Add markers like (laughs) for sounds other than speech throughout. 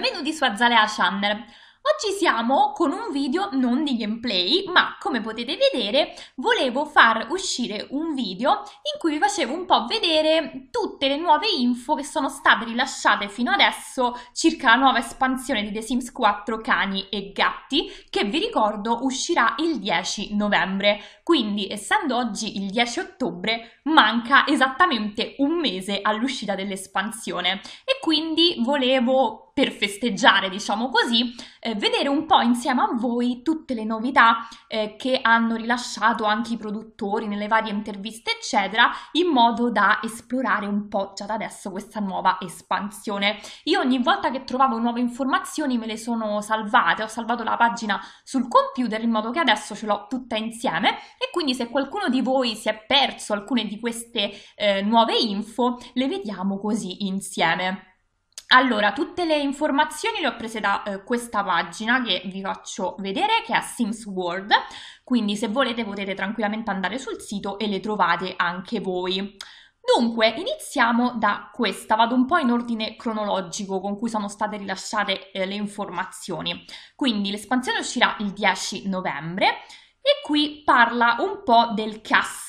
benvenuti su Azalea Channel. Oggi siamo con un video non di gameplay, ma come potete vedere volevo far uscire un video in cui vi facevo un po' vedere tutte le nuove info che sono state rilasciate fino adesso circa la nuova espansione di The Sims 4 Cani e Gatti, che vi ricordo uscirà il 10 novembre. Quindi, essendo oggi il 10 ottobre, manca esattamente un mese all'uscita dell'espansione e quindi volevo per festeggiare, diciamo così, eh, vedere un po' insieme a voi tutte le novità eh, che hanno rilasciato anche i produttori nelle varie interviste, eccetera, in modo da esplorare un po' già da adesso questa nuova espansione. Io ogni volta che trovavo nuove informazioni me le sono salvate, ho salvato la pagina sul computer in modo che adesso ce l'ho tutta insieme e quindi se qualcuno di voi si è perso alcune di queste eh, nuove info, le vediamo così insieme. Allora, tutte le informazioni le ho prese da eh, questa pagina che vi faccio vedere, che è Sims World, quindi se volete potete tranquillamente andare sul sito e le trovate anche voi. Dunque, iniziamo da questa, vado un po' in ordine cronologico con cui sono state rilasciate eh, le informazioni. Quindi l'espansione uscirà il 10 novembre, e qui parla un po' del CAS,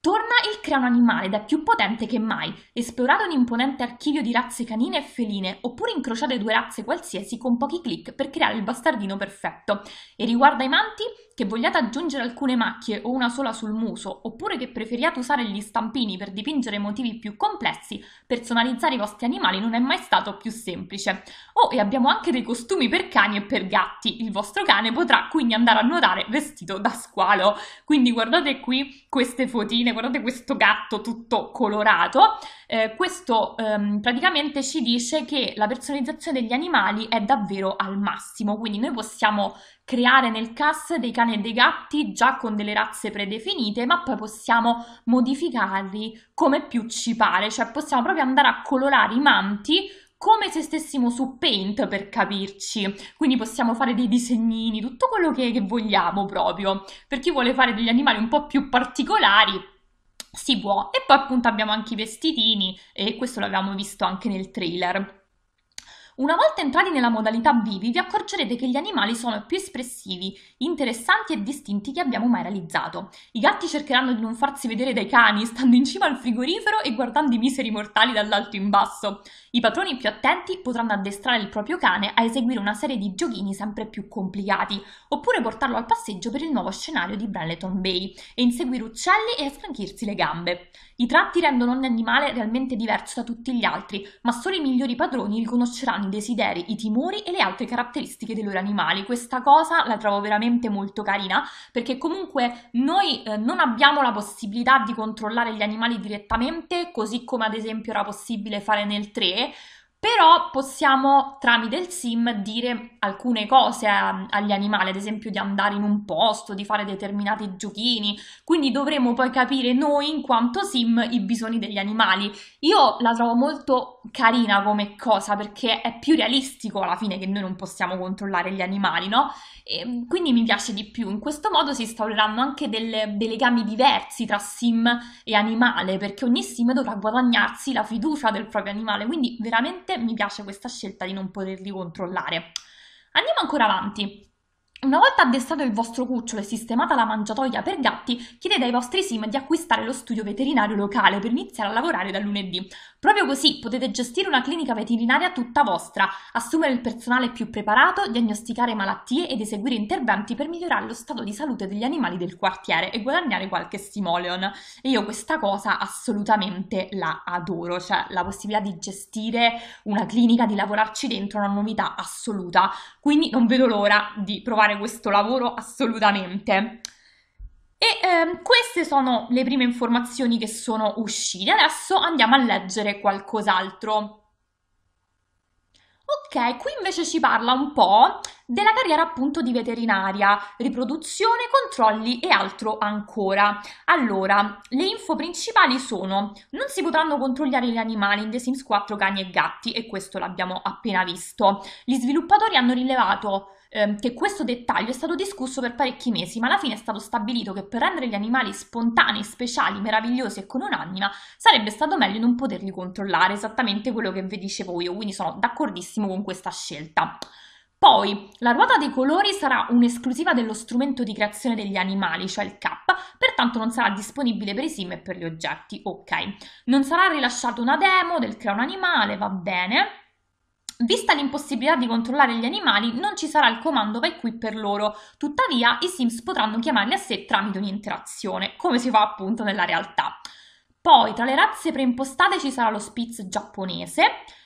Torna il crano animale ed è più potente che mai. Esplorate un imponente archivio di razze canine e feline, oppure incrociate due razze qualsiasi con pochi clic per creare il bastardino perfetto. E riguardo ai manti, che vogliate aggiungere alcune macchie o una sola sul muso, oppure che preferiate usare gli stampini per dipingere motivi più complessi, personalizzare i vostri animali non è mai stato più semplice. Oh, e abbiamo anche dei costumi per cani e per gatti. Il vostro cane potrà quindi andare a nuotare vestito da squalo. Quindi guardate qui queste fotine, guardate questo gatto tutto colorato. Eh, questo ehm, praticamente ci dice che la personalizzazione degli animali è davvero al massimo, quindi noi possiamo creare nel cast dei cani e dei gatti già con delle razze predefinite, ma poi possiamo modificarli come più ci pare, cioè possiamo proprio andare a colorare i manti come se stessimo su Paint per capirci, quindi possiamo fare dei disegnini, tutto quello che, che vogliamo proprio. Per chi vuole fare degli animali un po' più particolari, si può. E poi appunto abbiamo anche i vestitini e questo l'abbiamo visto anche nel trailer. Una volta entrati nella modalità vivi vi accorgerete che gli animali sono più espressivi, interessanti e distinti che abbiamo mai realizzato. I gatti cercheranno di non farsi vedere dai cani, stando in cima al frigorifero e guardando i miseri mortali dall'alto in basso. I patroni più attenti potranno addestrare il proprio cane a eseguire una serie di giochini sempre più complicati, oppure portarlo al passeggio per il nuovo scenario di Branleton Bay e inseguire uccelli e sfranchirsi le gambe. I tratti rendono ogni animale realmente diverso da tutti gli altri, ma solo i migliori padroni riconosceranno desideri, i timori e le altre caratteristiche dei loro animali. Questa cosa la trovo veramente molto carina perché comunque noi eh, non abbiamo la possibilità di controllare gli animali direttamente, così come ad esempio era possibile fare nel 3, però possiamo tramite il sim dire alcune cose ehm, agli animali, ad esempio di andare in un posto, di fare determinati giochini, quindi dovremo poi capire noi in quanto sim i bisogni degli animali. Io la trovo molto carina come cosa perché è più realistico alla fine che noi non possiamo controllare gli animali, no? E ehm, quindi mi piace di più, in questo modo si instaureranno anche delle, dei legami diversi tra sim e animale perché ogni sim dovrà guadagnarsi la fiducia del proprio animale, quindi veramente mi piace questa scelta di non poterli controllare. Andiamo ancora avanti. Una volta addestrato il vostro cucciolo e sistemata la mangiatoia per gatti, chiedete ai vostri sim di acquistare lo studio veterinario locale per iniziare a lavorare da lunedì. Proprio così potete gestire una clinica veterinaria tutta vostra, assumere il personale più preparato, diagnosticare malattie ed eseguire interventi per migliorare lo stato di salute degli animali del quartiere e guadagnare qualche simoleon. E io questa cosa assolutamente la adoro, cioè la possibilità di gestire una clinica, di lavorarci dentro è una novità assoluta. Quindi non vedo l'ora di provare fare questo lavoro assolutamente. E ehm, queste sono le prime informazioni che sono uscite. Adesso andiamo a leggere qualcos'altro. Ok, qui invece ci parla un po' della carriera appunto di veterinaria, riproduzione, controlli e altro ancora. Allora, le info principali sono: non si potranno controllare gli animali in The Sims 4 cani e gatti, e questo l'abbiamo appena visto. Gli sviluppatori hanno rilevato ehm, che questo dettaglio è stato discusso per parecchi mesi, ma alla fine è stato stabilito che per rendere gli animali spontanei, speciali, meravigliosi e con un'anima, sarebbe stato meglio non poterli controllare, esattamente quello che vi dicevo io, quindi sono d'accordissimo con questa scelta. Poi, la ruota dei colori sarà un'esclusiva dello strumento di creazione degli animali, cioè il K, pertanto non sarà disponibile per i sim e per gli oggetti, ok. Non sarà rilasciata una demo del crea un animale, va bene. Vista l'impossibilità di controllare gli animali, non ci sarà il comando vai qui per loro, tuttavia i Sims potranno chiamarli a sé tramite un'interazione, come si fa appunto nella realtà. Poi, tra le razze preimpostate ci sarà lo Spitz giapponese.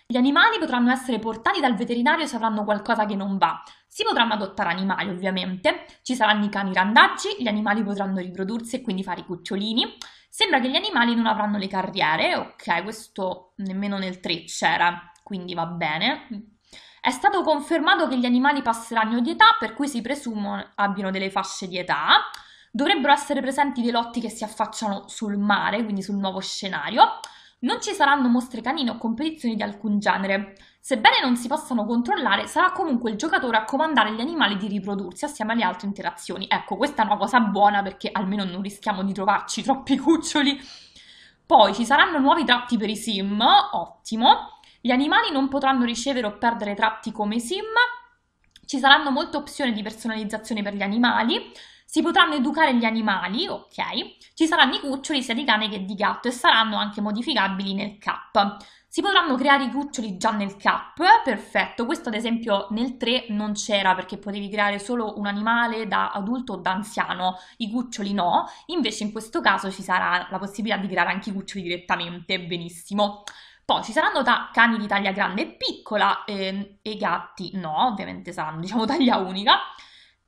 Gli animali potranno essere portati dal veterinario se avranno qualcosa che non va. Si potranno adottare animali, ovviamente. Ci saranno i cani randaggi, gli animali potranno riprodursi e quindi fare i cucciolini. Sembra che gli animali non avranno le carriere, ok, questo nemmeno nel 3 c'era quindi va bene. È stato confermato che gli animali passeranno di età, per cui si presumono abbiano delle fasce di età. Dovrebbero essere presenti dei lotti che si affacciano sul mare, quindi sul nuovo scenario. Non ci saranno mostre canine o competizioni di alcun genere. Sebbene non si possano controllare, sarà comunque il giocatore a comandare gli animali di riprodursi assieme alle altre interazioni. Ecco, questa è una cosa buona perché almeno non rischiamo di trovarci troppi cuccioli. Poi ci saranno nuovi tratti per i sim, ottimo. Gli animali non potranno ricevere o perdere tratti come sim, ci saranno molte opzioni di personalizzazione per gli animali, si potranno educare gli animali, ok, ci saranno i cuccioli sia di cane che di gatto e saranno anche modificabili nel cap. Si potranno creare i cuccioli già nel cap, perfetto, questo ad esempio nel 3 non c'era perché potevi creare solo un animale da adulto o da anziano, i cuccioli no, invece in questo caso ci sarà la possibilità di creare anche i cuccioli direttamente, benissimo. Poi ci saranno ta- cani di taglia grande e piccola ehm, e gatti, no, ovviamente saranno, (laughs) diciamo, taglia unica.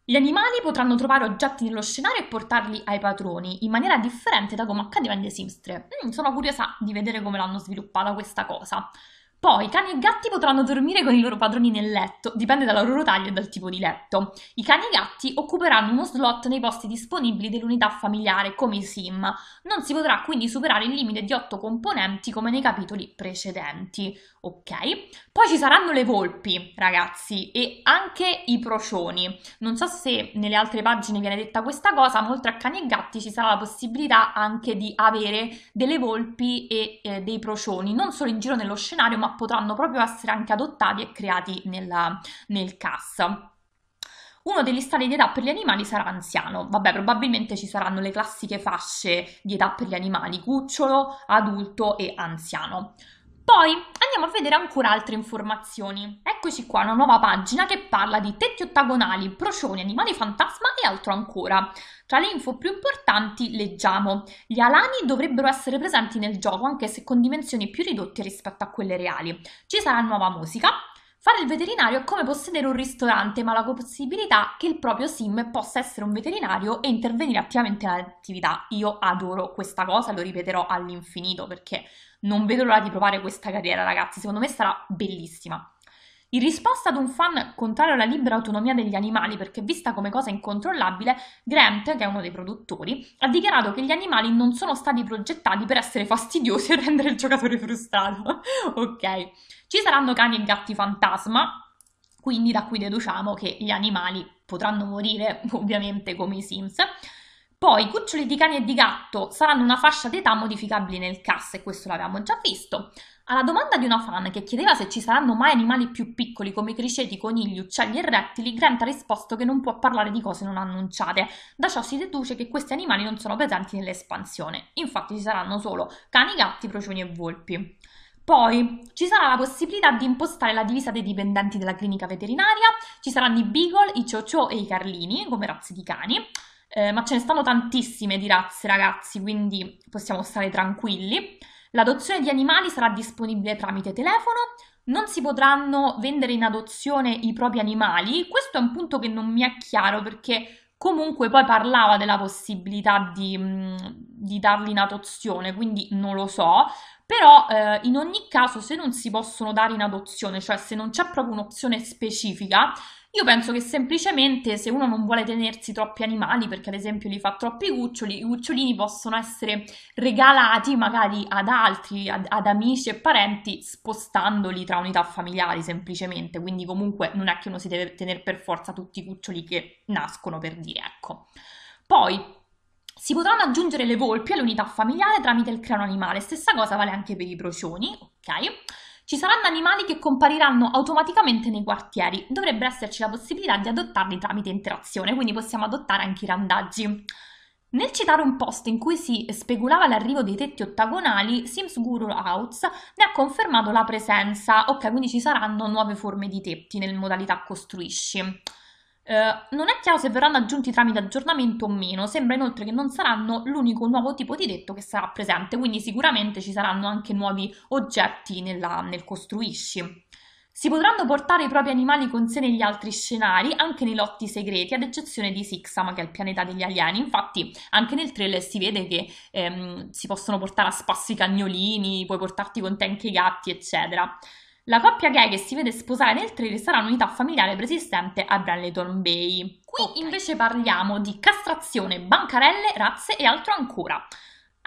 Gli animali potranno trovare oggetti nello scenario e portarli ai patroni in maniera differente da come accadeva in The Sims 3. Mm, sono curiosa di vedere come l'hanno sviluppata questa cosa. Poi cani e gatti potranno dormire con i loro padroni nel letto, dipende dalla loro taglia e dal tipo di letto. I cani e i gatti occuperanno uno slot nei posti disponibili dell'unità familiare come i SIM. Non si potrà quindi superare il limite di 8 componenti come nei capitoli precedenti ok? Poi ci saranno le volpi, ragazzi, e anche i procioni. Non so se nelle altre pagine viene detta questa cosa, ma oltre a cani e gatti ci sarà la possibilità anche di avere delle volpi e eh, dei procioni, non solo in giro nello scenario, ma potranno proprio essere anche adottati e creati nella, nel CAS. Uno degli stadi di età per gli animali sarà anziano. Vabbè, probabilmente ci saranno le classiche fasce di età per gli animali, cucciolo, adulto e anziano. Poi andiamo a vedere ancora altre informazioni. Eccoci qua, una nuova pagina che parla di tetti ottagonali, procioni, animali fantasma e altro ancora. Tra le info più importanti leggiamo: gli alani dovrebbero essere presenti nel gioco anche se con dimensioni più ridotte rispetto a quelle reali. Ci sarà nuova musica, Fare il veterinario è come possedere un ristorante, ma la possibilità che il proprio sim possa essere un veterinario e intervenire attivamente nell'attività. Io adoro questa cosa, lo ripeterò all'infinito perché non vedo l'ora di provare questa carriera, ragazzi. Secondo me sarà bellissima. In risposta ad un fan contrario alla libera autonomia degli animali perché vista come cosa incontrollabile, Grant, che è uno dei produttori, ha dichiarato che gli animali non sono stati progettati per essere fastidiosi e (laughs) rendere il giocatore frustrato. (laughs) ok. Ci saranno cani e gatti fantasma, quindi da qui deduciamo che gli animali potranno morire, (laughs) ovviamente come i Sims. Poi i cuccioli di cani e di gatto saranno una fascia d'età modificabili nel CAS e questo l'abbiamo già visto. Alla domanda di una fan che chiedeva se ci saranno mai animali più piccoli come criceti, conigli, uccelli e rettili, Grant ha risposto che non può parlare di cose non annunciate. Da ciò si deduce che questi animali non sono presenti nell'espansione. Infatti ci saranno solo cani, gatti, procioni e volpi. Poi ci sarà la possibilità di impostare la divisa dei dipendenti della clinica veterinaria, ci saranno i beagle, i ciociò e i carlini come razze di cani, eh, ma ce ne stanno tantissime di razze ragazzi, quindi possiamo stare tranquilli. L'adozione di animali sarà disponibile tramite telefono, non si potranno vendere in adozione i propri animali. Questo è un punto che non mi è chiaro perché comunque poi parlava della possibilità di, mm, di darli in adozione, quindi non lo so. Però eh, in ogni caso se non si possono dare in adozione, cioè se non c'è proprio un'opzione specifica, io penso che semplicemente se uno non vuole tenersi troppi animali, perché ad esempio li fa troppi cuccioli, i cucciolini possono essere regalati magari ad altri, ad, ad amici e parenti, spostandoli tra unità familiari semplicemente. Quindi comunque non è che uno si deve tenere per forza tutti i cuccioli che nascono, per dire, ecco. Poi, si potranno aggiungere le volpi all'unità familiare tramite il crano animale, stessa cosa vale anche per i procioni, ok? Ci saranno animali che compariranno automaticamente nei quartieri, dovrebbe esserci la possibilità di adottarli tramite interazione, quindi possiamo adottare anche i randaggi. Nel citare un post in cui si speculava l'arrivo dei tetti ottagonali, Sims Guru Outs ne ha confermato la presenza, ok quindi ci saranno nuove forme di tetti nel modalità costruisci. Eh, non è chiaro se verranno aggiunti tramite aggiornamento o meno, sembra inoltre che non saranno l'unico nuovo tipo di tetto che sarà presente, quindi sicuramente ci saranno anche nuovi oggetti nella, nel costruisci. Si potranno portare i propri animali con sé negli altri scenari, anche nei lotti segreti, ad eccezione di Sixam, che è il pianeta degli alieni. Infatti, anche nel trailer si vede che ehm, si possono portare a spasso i cagnolini, puoi portarti con te anche i gatti, eccetera. La coppia gay che si vede sposare nel trailer sarà un'unità familiare preesistente a Brandleton Bay. Qui okay. invece parliamo di castrazione, bancarelle, razze e altro ancora.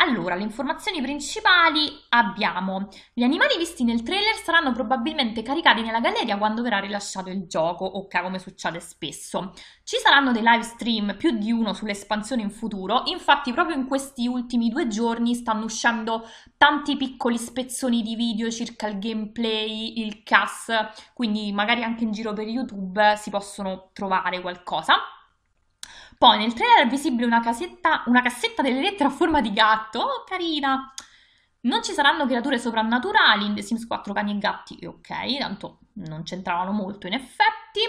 Allora, le informazioni principali abbiamo. Gli animali visti nel trailer saranno probabilmente caricati nella galleria quando verrà rilasciato il gioco, ok, come succede spesso. Ci saranno dei live stream, più di uno, sull'espansione in futuro. Infatti, proprio in questi ultimi due giorni stanno uscendo tanti piccoli spezzoni di video circa il gameplay, il CAS, quindi magari anche in giro per YouTube si possono trovare qualcosa. Poi nel trailer è visibile una, casetta, una cassetta delle lettere a forma di gatto, oh, carina! Non ci saranno creature soprannaturali in The Sims 4 cani e gatti, e ok, tanto non c'entravano molto in effetti.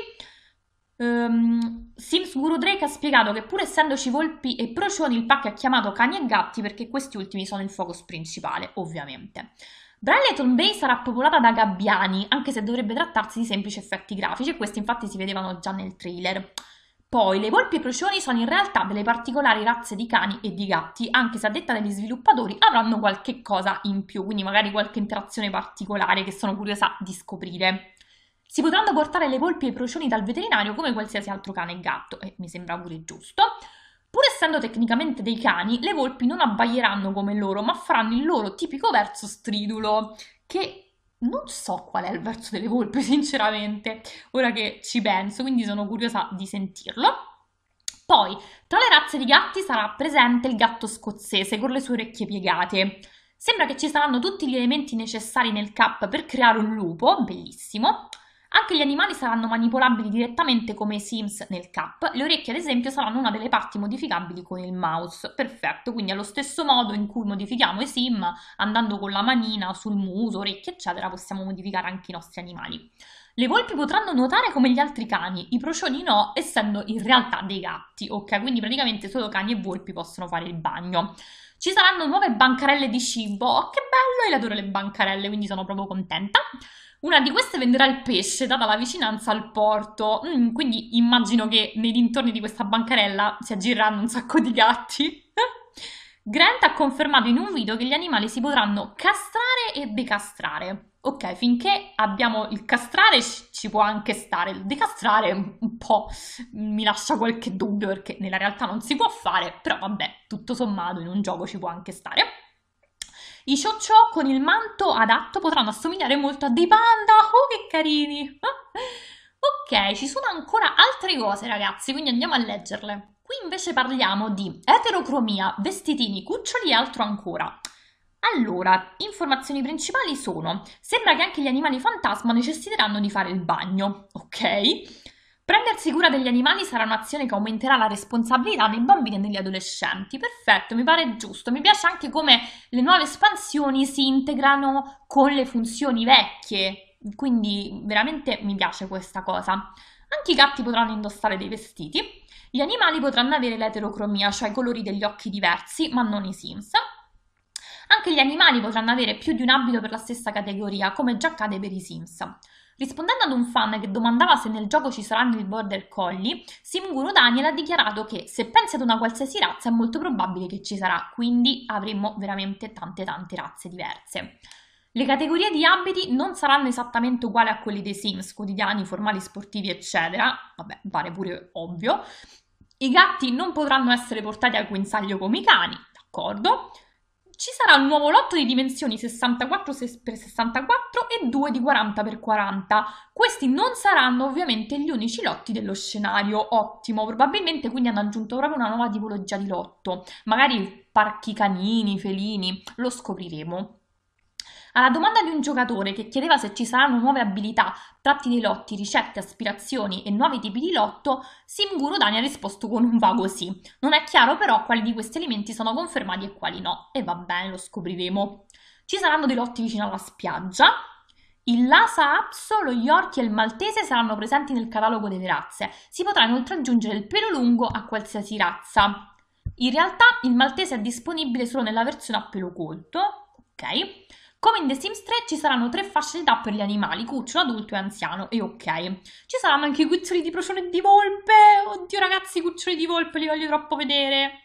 Um, Sims Guru Drake ha spiegato che pur essendoci volpi e procioni il pack ha chiamato cani e gatti perché questi ultimi sono il focus principale, ovviamente. Braileton Bay sarà popolata da gabbiani, anche se dovrebbe trattarsi di semplici effetti grafici e questi infatti si vedevano già nel trailer. Poi, le volpi e i crocioni sono in realtà delle particolari razze di cani e di gatti, anche se a detta degli sviluppatori avranno qualche cosa in più, quindi magari qualche interazione particolare che sono curiosa di scoprire. Si potranno portare le volpi e i procioni dal veterinario come qualsiasi altro cane e gatto, e mi sembra pure giusto. Pur essendo tecnicamente dei cani, le volpi non abbaieranno come loro, ma faranno il loro tipico verso stridulo, che non so qual è il verso delle volpe, (laughs) sinceramente, ora che ci penso, quindi sono curiosa di sentirlo. Poi, tra le razze di gatti sarà presente il gatto scozzese con le sue orecchie piegate. Sembra che ci saranno tutti gli elementi necessari nel cap per creare un lupo, bellissimo, anche gli animali saranno manipolabili direttamente come i Sims nel CAP, le orecchie ad esempio saranno una delle parti modificabili con il mouse, perfetto, quindi allo stesso modo in cui modifichiamo i Sim andando con la manina sul muso, orecchie eccetera, possiamo modificare anche i nostri animali. Le volpi potranno nuotare come gli altri cani, i procioni no, essendo in realtà dei gatti, ok? Quindi praticamente solo cani e volpi possono fare il bagno. Ci saranno nuove bancarelle di cibo. Oh, che bello! Io adoro le bancarelle, quindi sono proprio contenta. Una di queste venderà il pesce, data la vicinanza al porto. Mm, quindi immagino che nei dintorni di questa bancarella si aggireranno un sacco di gatti. (laughs) Grant ha confermato in un video che gli animali si potranno castrare e decastrare ok, finché abbiamo il castrare ci, può anche stare, il decastrare un po' mi lascia qualche dubbio perché nella realtà non si può fare, però vabbè, tutto sommato in un gioco ci può anche stare. I ciocciò con il manto adatto potranno assomigliare molto a dei panda, oh che carini! (laughs) ok, ci sono ancora altre cose ragazzi, quindi andiamo a leggerle. Qui invece parliamo di eterocromia, vestitini, cuccioli e altro ancora. Allora, informazioni principali sono: sembra che anche gli animali fantasma necessiteranno di fare il bagno, ok? Prendersi cura degli animali sarà un'azione che aumenterà la responsabilità dei bambini e degli adolescenti. Perfetto, mi pare giusto. Mi piace anche come le nuove espansioni si integrano con le funzioni vecchie. Quindi veramente mi piace questa cosa. Anche i gatti potranno indossare dei vestiti. Gli animali potranno avere l'eterocromia, cioè colori degli occhi diversi, ma non i Sims. Anche gli animali potranno avere più di un abito per la stessa categoria, come già accade per i Sims. Rispondendo ad un fan che domandava se nel gioco ci saranno i border collie, Simguru Daniel ha dichiarato che se pensi ad una qualsiasi razza è molto probabile che ci sarà, quindi avremo veramente tante tante razze diverse. Le categorie di abiti non saranno esattamente uguali a quelli dei Sims, quotidiani, formali, sportivi, eccetera, vabbè, pare pure ovvio. I gatti non potranno essere portati al guinzaglio come i cani, d'accordo? ci sarà un nuovo lotto di dimensioni 64x64 e 2 di 40x40. Questi non saranno ovviamente gli unici lotti dello scenario, ottimo, probabilmente quindi hanno aggiunto proprio una nuova tipologia di lotto, magari parchi canini, felini, lo scopriremo. Alla domanda di un giocatore che chiedeva se ci saranno nuove abilità, tratti dei lotti, ricette, aspirazioni e nuovi tipi di lotto, Simguru Dani ha risposto con un vago sì. Non è chiaro però quali di questi elementi sono confermati e quali no. E va bene, lo scopriremo. Ci saranno dei lotti vicino alla spiaggia, il Lasa Apso, lo Yorkie e il Maltese saranno presenti nel catalogo delle razze. Si potrà inoltre aggiungere il pelo lungo a qualsiasi razza. In realtà il Maltese è disponibile solo nella versione a pelo colto, ok? Come in The Sims 3 ci saranno tre fasce d'età per gli animali, cucciolo, adulto e anziano, e ok. Ci saranno anche i cuccioli di procione e di volpe, oddio ragazzi i cuccioli di volpe li voglio troppo vedere.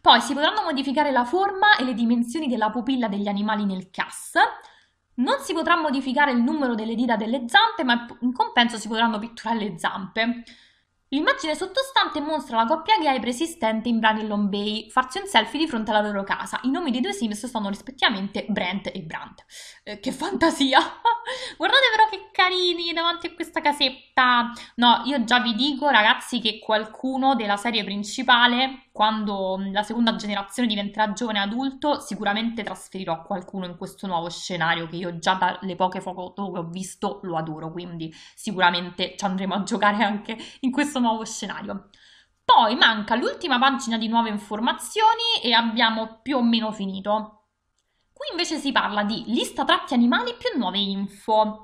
Poi si potranno modificare la forma e le dimensioni della pupilla degli animali nel cast. non si potrà modificare il numero delle dita delle zampe, ma in compenso si potranno pitturare le zampe. L'immagine sottostante mostra la coppia gay preesistente in Long Bay farsi un selfie di fronte alla loro casa. I nomi dei due Sims sono rispettivamente Brent e Brandt. Eh, che fantasia! (laughs) Guardate però che carini davanti a questa casetta! No, io già vi dico ragazzi che qualcuno della serie principale quando mm, la seconda generazione diventerà giovane adulto, sicuramente trasferirò qualcuno in questo nuovo scenario che io già dalle poche foto che ho visto lo adoro, quindi sicuramente ci andremo a giocare anche in questo nuovo scenario. Poi manca l'ultima pagina di nuove informazioni e abbiamo più o meno finito. Qui invece si parla di lista tratti animali più nuove info.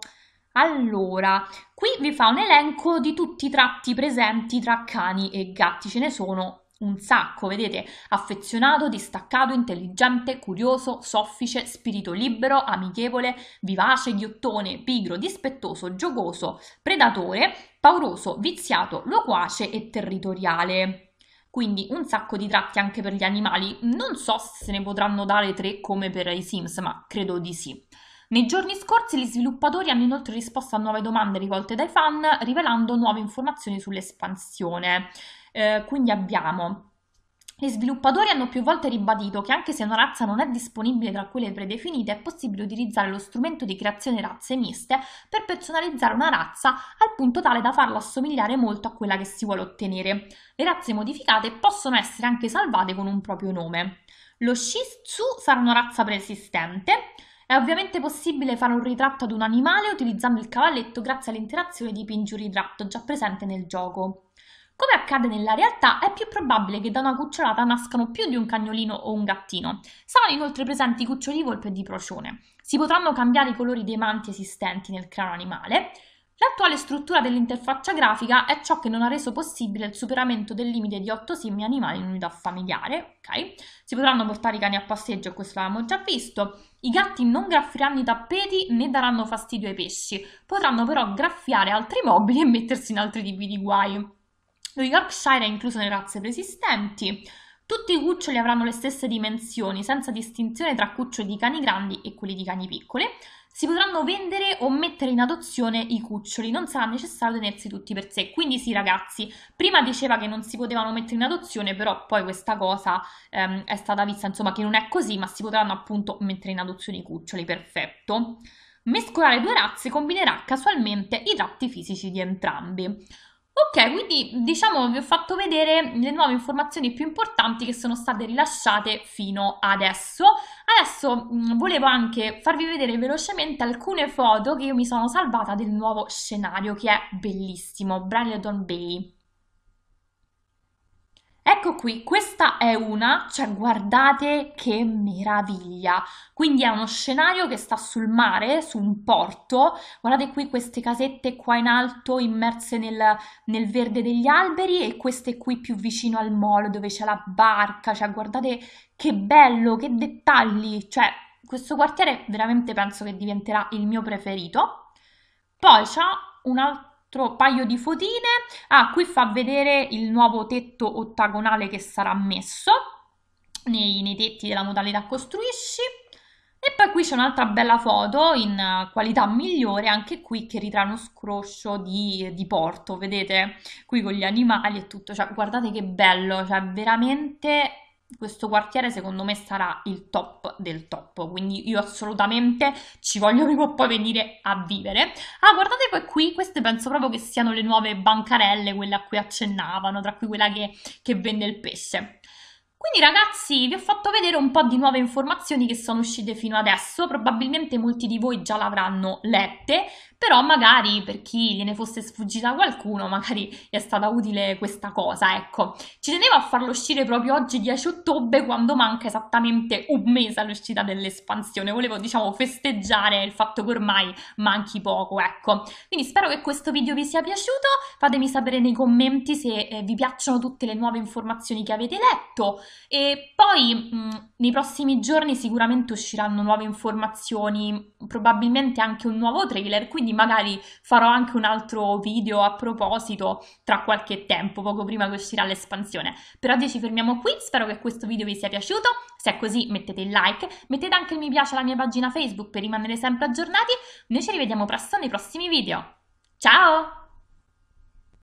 Allora, qui vi fa un elenco di tutti i tratti presenti tra cani e gatti, ce ne sono un sacco, vedete, affezionato, distaccato, intelligente, curioso, soffice, spirito libero, amichevole, vivace, ghiottone, pigro, dispettoso, giocoso, predatore, pauroso, viziato, loquace e territoriale. Quindi un sacco di tratti anche per gli animali. Non so se ne potranno dare tre come per i Sims, ma credo di sì. Nei giorni scorsi gli sviluppatori hanno inoltre risposto a nuove domande rivolte dai fan, rivelando nuove informazioni sull'espansione. Eh, quindi abbiamo gli sviluppatori hanno più volte ribadito che anche se una razza non è disponibile tra quelle predefinite è possibile utilizzare lo strumento di creazione razze miste per personalizzare una razza al punto tale da farla assomigliare molto a quella che si vuole ottenere. Le razze modificate possono essere anche salvate con un proprio nome. Lo Shih Tzu sarà una razza preesistente. È ovviamente possibile fare un ritratto ad un animale utilizzando il cavalletto grazie all'interazione di Ritratto già presente nel gioco. Come accade nella realtà, è più probabile che da una cucciolata nascano più di un cagnolino o un gattino. Saranno inoltre presenti cuccioli di volpe e di procione. Si potranno cambiare i colori dei manti esistenti nel crano animale. L'attuale struttura dell'interfaccia grafica è ciò che non ha reso possibile il superamento del limite di 8 simili animali in unità familiare. Okay. Si potranno portare i cani a passeggio, questo l'avevamo già visto. I gatti non graffiranno i tappeti né daranno fastidio ai pesci, potranno però graffiare altri mobili e mettersi in altri tipi di guai. Lo Yorkshire è incluso nelle razze preesistenti. Tutti i cuccioli avranno le stesse dimensioni, senza distinzione tra cuccioli di cani grandi e quelli di cani piccoli. Si potranno vendere o mettere in adozione i cuccioli, non sarà necessario tenersi tutti per sé. Quindi sì ragazzi, prima diceva che non si potevano mettere in adozione, però poi questa cosa ehm, è stata vista, insomma, che non è così, ma si potranno appunto mettere in adozione i cuccioli, perfetto. Mescolare due razze combinerà casualmente i tratti fisici di entrambi. Ok, quindi diciamo vi ho fatto vedere le nuove informazioni più importanti che sono state rilasciate fino adesso. Adesso mh, mm, volevo anche farvi vedere velocemente alcune foto che io mi sono salvata del nuovo scenario che è bellissimo, Brandon Bay. Ecco qui, questa è una, cioè guardate che meraviglia. Quindi è uno scenario che sta sul mare, su un porto. Guardate qui queste casette qua in alto immerse nel, nel verde degli alberi e queste qui più vicino al molo dove c'è la barca. Cioè guardate che bello, che dettagli. Cioè questo quartiere veramente penso che diventerà il mio preferito. Poi c'è un altro altro paio di fotine. Ah, qui fa vedere il nuovo tetto ottagonale che sarà messo nei, nei tetti della modalità costruisci. E poi qui c'è un'altra bella foto in qualità migliore, anche qui che ritrae uno scroscio di, di, porto, vedete? Qui con gli animali e tutto, cioè guardate che bello, cioè veramente questo quartiere secondo me sarà il top del top, quindi io assolutamente ci voglio prima o poi venire a vivere. Ah, guardate poi qui, queste penso proprio che siano le nuove bancarelle, quelle a cui accennavano, tra cui quella che, che vende il pesce. Quindi ragazzi vi ho fatto vedere un po' di nuove informazioni che sono uscite fino adesso, probabilmente molti di voi già l'avranno lette, però magari per chi gliene fosse sfuggita qualcuno magari è stata utile questa cosa, ecco. Ci tenevo a farlo uscire proprio oggi 10 ottobre quando manca esattamente un mese all'uscita dell'espansione, volevo diciamo festeggiare il fatto che ormai manchi poco, ecco. Quindi spero che questo video vi sia piaciuto, fatemi sapere nei commenti se eh, vi piacciono tutte le nuove informazioni che avete letto, e poi mh, mm, nei prossimi giorni sicuramente usciranno nuove informazioni, probabilmente anche un nuovo trailer, quindi magari farò anche un altro video a proposito tra qualche tempo, poco prima che uscirà l'espansione. Per oggi ci fermiamo qui, spero che questo video vi sia piaciuto, se è così mettete il like, mettete anche il mi piace alla mia pagina Facebook per rimanere sempre aggiornati, noi ci rivediamo presto nei prossimi video. Ciao!